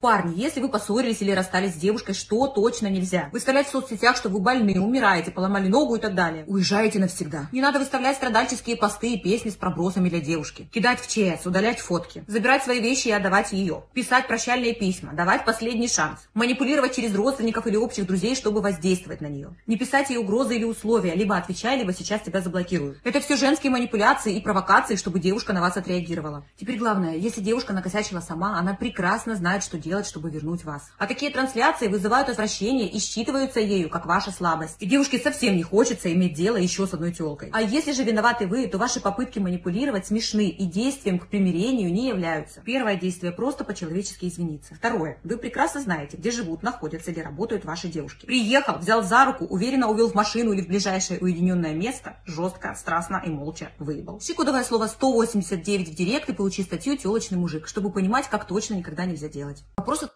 Парни, если вы поссорились или расстались с девушкой, что точно нельзя? Выставлять в соцсетях, что вы больны, умираете, поломали ногу и так далее. Уезжаете навсегда. Не надо выставлять страдальческие посты и песни с пробросами для девушки. Кидать в ЧС, удалять фотки. Забирать свои вещи и отдавать ее. Писать прощальные письма, давать последний шанс. Манипулировать через родственников или общих друзей, чтобы воздействовать на нее. Не писать ей угрозы или условия, либо отвечай, либо сейчас тебя заблокируют. Это все женские манипуляции и провокации, чтобы девушка на вас отреагировала. Теперь главное, если девушка накосячила сама, она прекрасно знает, что делать делать, чтобы вернуть вас. А такие трансляции вызывают отвращение и считываются ею как ваша слабость. И девушке совсем не хочется иметь дело еще с одной телкой. А если же виноваты вы, то ваши попытки манипулировать смешны и действием к примирению не являются. Первое действие просто по-человечески извиниться. Второе. Вы прекрасно знаете, где живут, находятся или работают ваши девушки. Приехал, взял за руку, уверенно увел в машину или в ближайшее уединенное место, жестко, страстно и молча выебал. Щекудовое слово 189 в директ и получи статью «Телочный мужик», чтобы понимать, как точно никогда нельзя делать. Просто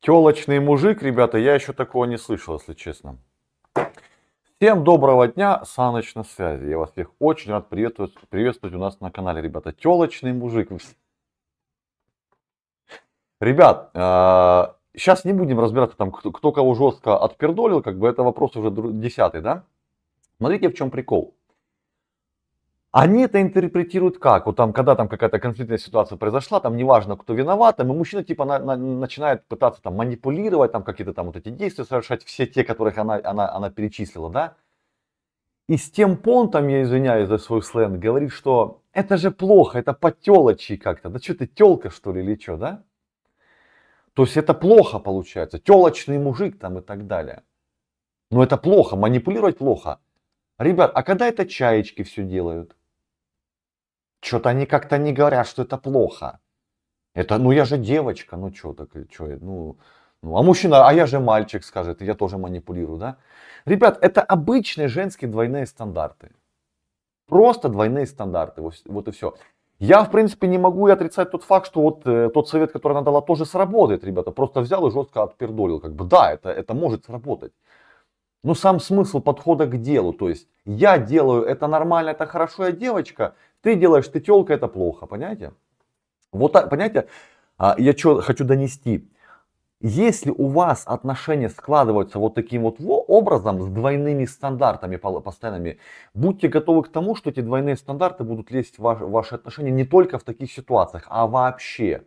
Телочный мужик, ребята, я еще такого не слышал, если честно. Всем доброго дня, Саныч на связи. Я вас всех очень рад приветствовать, приветствовать у нас на канале, ребята. Телочный мужик. Ребят, сейчас а, не будем разбираться там, кто, кто кого жестко отпердолил, как бы это вопрос уже десятый, да? Смотрите, в чем прикол. Они это интерпретируют как? Вот там, когда там какая-то конфликтная ситуация произошла, там неважно, кто виноват, там, и мужчина типа на, на, начинает пытаться там манипулировать, там какие-то там вот эти действия совершать, все те, которых она, она, она перечислила, да? И с тем понтом, я извиняюсь за свой сленг, говорит, что это же плохо, это по телочи как-то. Да что ты, телка что ли или что, да? То есть это плохо получается. Телочный мужик там и так далее. Но это плохо, манипулировать плохо. Ребят, а когда это чаечки все делают? Что-то они как-то не говорят, что это плохо. Это, ну я же девочка, ну что так, что, ну, ну, а мужчина, а я же мальчик, скажет, я тоже манипулирую, да? Ребят, это обычные женские двойные стандарты. Просто двойные стандарты, вот, вот и все. Я, в принципе, не могу и отрицать тот факт, что вот э, тот совет, который она дала, тоже сработает, ребята. Просто взял и жестко отпердолил. Как бы, да, это, это может сработать. Но ну, сам смысл подхода к делу. То есть, я делаю, это нормально, это хорошо, я девочка, ты делаешь, ты телка, это плохо, понимаете? Вот, понимаете, а, я что хочу донести. Если у вас отношения складываются вот таким вот образом, с двойными стандартами постоянными, будьте готовы к тому, что эти двойные стандарты будут лезть в ваши отношения не только в таких ситуациях, а вообще.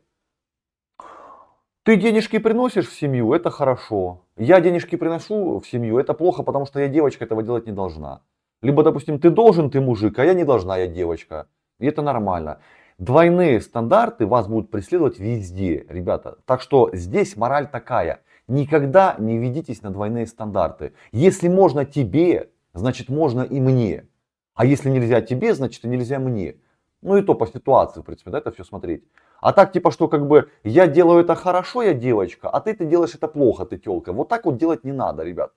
Ты денежки приносишь в семью, это хорошо. Я денежки приношу в семью, это плохо, потому что я девочка этого делать не должна. Либо, допустим, ты должен, ты мужик, а я не должна, я девочка. И это нормально. Двойные стандарты вас будут преследовать везде, ребята. Так что здесь мораль такая. Никогда не ведитесь на двойные стандарты. Если можно тебе, значит можно и мне. А если нельзя тебе, значит и нельзя мне. Ну и то по ситуации, в принципе, да, это все смотреть. А так типа, что как бы я делаю это хорошо, я девочка, а ты это делаешь это плохо, ты телка. Вот так вот делать не надо, ребят.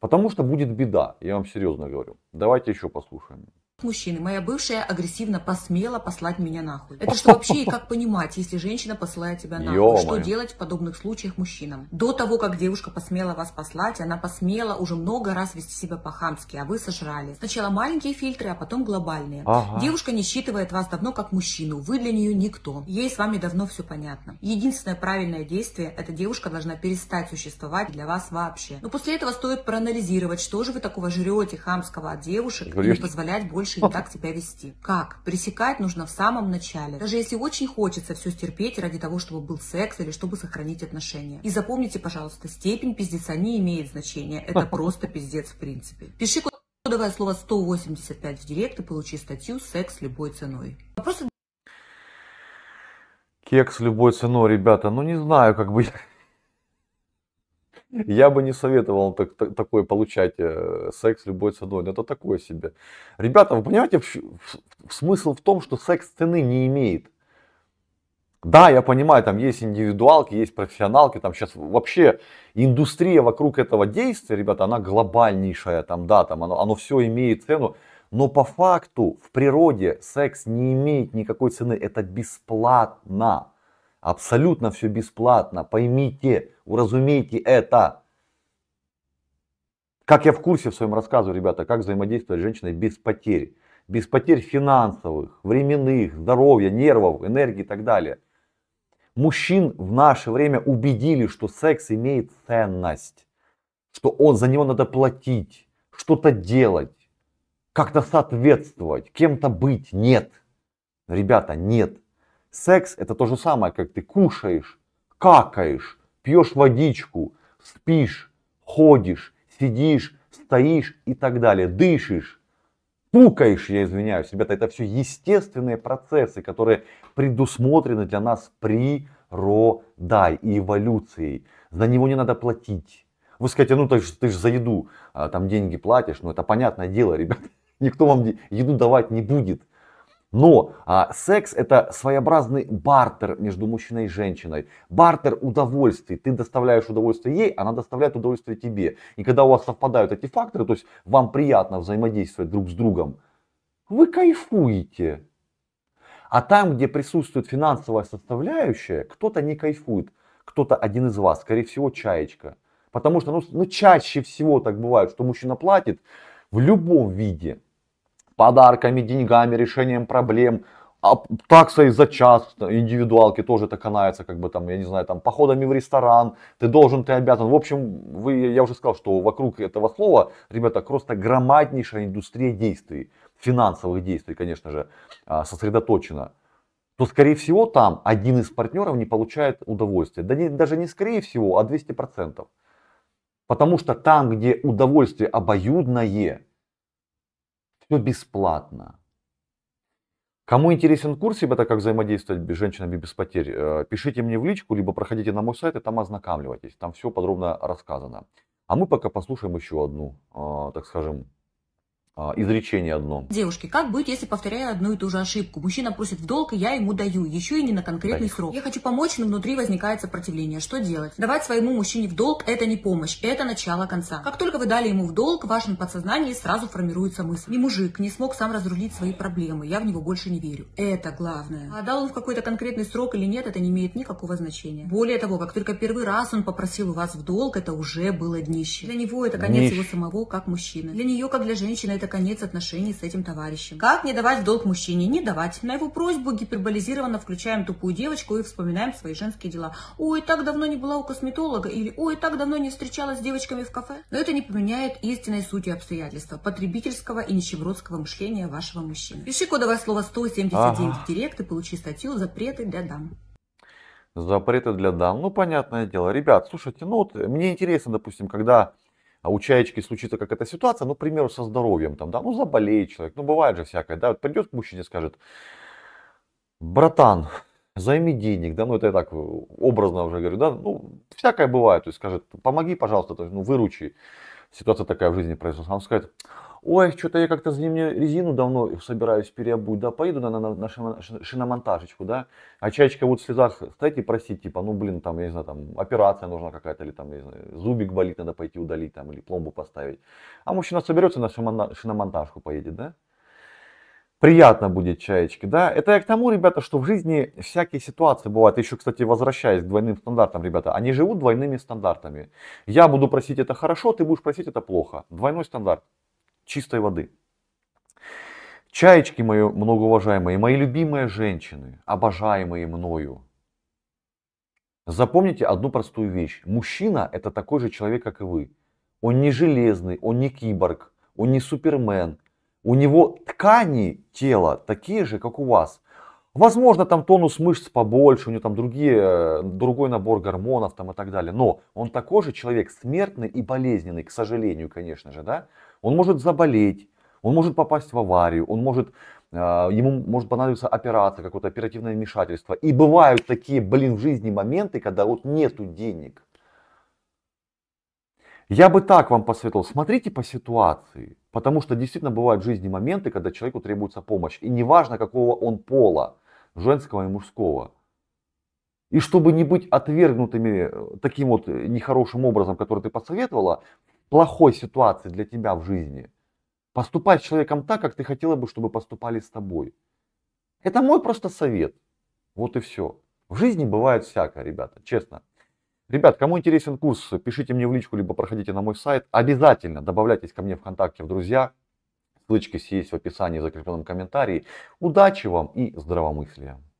Потому что будет беда, я вам серьезно говорю. Давайте еще послушаем мужчины. Моя бывшая агрессивно посмела послать меня нахуй. Это что вообще и как понимать, если женщина посылает тебя нахуй? Ё что делать в подобных случаях мужчинам? До того, как девушка посмела вас послать, она посмела уже много раз вести себя по-хамски, а вы сожрали. Сначала маленькие фильтры, а потом глобальные. Ага. Девушка не считывает вас давно как мужчину, вы для нее никто. Ей с вами давно все понятно. Единственное правильное действие – эта девушка должна перестать существовать для вас вообще. Но после этого стоит проанализировать, что же вы такого жрете хамского от девушек и не позволять больше решили так себя вести. Как? Пресекать нужно в самом начале. Даже если очень хочется все стерпеть ради того, чтобы был секс или чтобы сохранить отношения. И запомните, пожалуйста, степень пиздеца не имеет значения. Это просто пиздец в принципе. Пиши кодовое слово 185 в директ и получи статью «Секс любой ценой». Вопросы Кекс любой ценой, ребята. Ну не знаю, как бы я бы не советовал так, так, такой получать э, секс любой ценой. это такое себе. Ребята, вы понимаете, в, в, в, смысл в том, что секс цены не имеет. Да, я понимаю, там есть индивидуалки, есть профессионалки, там сейчас вообще индустрия вокруг этого действия, ребята, она глобальнейшая, там, да, там оно, оно все имеет цену, но по факту в природе секс не имеет никакой цены, это бесплатно. Абсолютно все бесплатно. Поймите, уразумейте это. Как я в курсе в своем рассказу, ребята, как взаимодействовать с женщиной без потерь. Без потерь финансовых, временных, здоровья, нервов, энергии и так далее. Мужчин в наше время убедили, что секс имеет ценность, что он, за него надо платить, что-то делать, как-то соответствовать, кем-то быть. Нет. Ребята, нет. Секс это то же самое, как ты кушаешь, какаешь, пьешь водичку, спишь, ходишь, сидишь, стоишь и так далее, дышишь. Пукаешь, я извиняюсь, ребята, это все естественные процессы, которые предусмотрены для нас природой и эволюцией. За него не надо платить. Вы скажете, ну ты же, ты же за еду а, там деньги платишь, ну это понятное дело, ребят. Никто вам еду давать не будет. Но а, секс это своеобразный бартер между мужчиной и женщиной. Бартер удовольствий. Ты доставляешь удовольствие ей, она доставляет удовольствие тебе. И когда у вас совпадают эти факторы, то есть вам приятно взаимодействовать друг с другом, вы кайфуете. А там, где присутствует финансовая составляющая, кто-то не кайфует. Кто-то один из вас, скорее всего, чаечка. Потому что ну, ну, чаще всего так бывает, что мужчина платит в любом виде подарками, деньгами, решением проблем, а таксой за час, индивидуалки тоже это канается, как бы там, я не знаю, там, походами в ресторан, ты должен, ты обязан. В общем, вы, я уже сказал, что вокруг этого слова, ребята, просто громаднейшая индустрия действий, финансовых действий, конечно же, а, сосредоточена то, скорее всего, там один из партнеров не получает удовольствия. Да не, даже не скорее всего, а 200%. Потому что там, где удовольствие обоюдное, все бесплатно. Кому интересен курс, ребята, как взаимодействовать с женщинами без потерь, э, пишите мне в личку, либо проходите на мой сайт и там ознакомливайтесь. Там все подробно рассказано. А мы пока послушаем еще одну, э, так скажем, а, изречение одно. Девушки, как быть, если повторяю одну и ту же ошибку? Мужчина просит в долг, и я ему даю, еще и не на конкретный да. срок. Я хочу помочь, но внутри возникает сопротивление. Что делать? Давать своему мужчине в долг – это не помощь, это начало конца. Как только вы дали ему в долг, в вашем подсознании сразу формируется мысль. Не мужик, не смог сам разрулить свои проблемы, я в него больше не верю. Это главное. А дал он в какой-то конкретный срок или нет, это не имеет никакого значения. Более того, как только первый раз он попросил у вас в долг, это уже было днище. Для него это конец Днищ. его самого как мужчины. Для нее, как для женщины, это конец отношений с этим товарищем. Как не давать долг мужчине? Не давать. На его просьбу гиперболизированно включаем тупую девочку и вспоминаем свои женские дела. Ой, так давно не была у косметолога или ой, так давно не встречалась с девочками в кафе. Но это не поменяет истинной сути обстоятельства потребительского и нищебродского мышления вашего мужчины. Пиши кодовое слово 179 ага. в директ и получи статью «Запреты для дам». Запреты для дам. Ну, понятное дело. Ребят, слушайте, ну вот мне интересно, допустим, когда а у чаечки случится какая-то ситуация, ну, к примеру, со здоровьем, там, да, ну, заболеет человек, ну, бывает же всякое, да, вот придет к мужчине и скажет, братан, займи денег, да, ну, это я так э, образно уже говорю, да, ну, всякое бывает, то есть скажет, помоги, пожалуйста, то есть, ну, выручи, ситуация такая в жизни произошла. Он скажет, ой, что-то я как-то за ним резину давно собираюсь переобуть, да, поеду на, на, на шиномонтажечку, да, а чайчика вот в слезах стоит и просить, типа, ну, блин, там, я не знаю, там, операция нужна какая-то, или там, я не знаю, зубик болит, надо пойти удалить, там, или пломбу поставить. А мужчина соберется на шиномонтажку поедет, да, приятно будет чаечки, да. Это я к тому, ребята, что в жизни всякие ситуации бывают. Еще, кстати, возвращаясь к двойным стандартам, ребята, они живут двойными стандартами. Я буду просить это хорошо, ты будешь просить это плохо. Двойной стандарт чистой воды. Чаечки мои многоуважаемые, мои любимые женщины, обожаемые мною. Запомните одну простую вещь. Мужчина это такой же человек, как и вы. Он не железный, он не киборг, он не супермен, у него ткани тела такие же, как у вас. Возможно, там тонус мышц побольше, у него там другие, э, другой набор гормонов там и так далее. Но он такой же человек, смертный и болезненный, к сожалению, конечно же, да. Он может заболеть, он может попасть в аварию, он может, э, ему может понадобиться операция, какое-то оперативное вмешательство. И бывают такие, блин, в жизни моменты, когда вот нету денег. Я бы так вам посоветовал, смотрите по ситуации, потому что действительно бывают в жизни моменты, когда человеку требуется помощь. И неважно, какого он пола, женского и мужского. И чтобы не быть отвергнутыми э, таким вот э, нехорошим образом, который ты посоветовала, плохой ситуации для тебя в жизни, поступай с человеком так, как ты хотела бы, чтобы поступали с тобой. Это мой просто совет. Вот и все. В жизни бывает всякое, ребята, честно. Ребят, кому интересен курс, пишите мне в личку, либо проходите на мой сайт. Обязательно добавляйтесь ко мне ВКонтакте в друзья. Ссылочки есть в описании в закрепленном комментарии. Удачи вам и здравомыслия!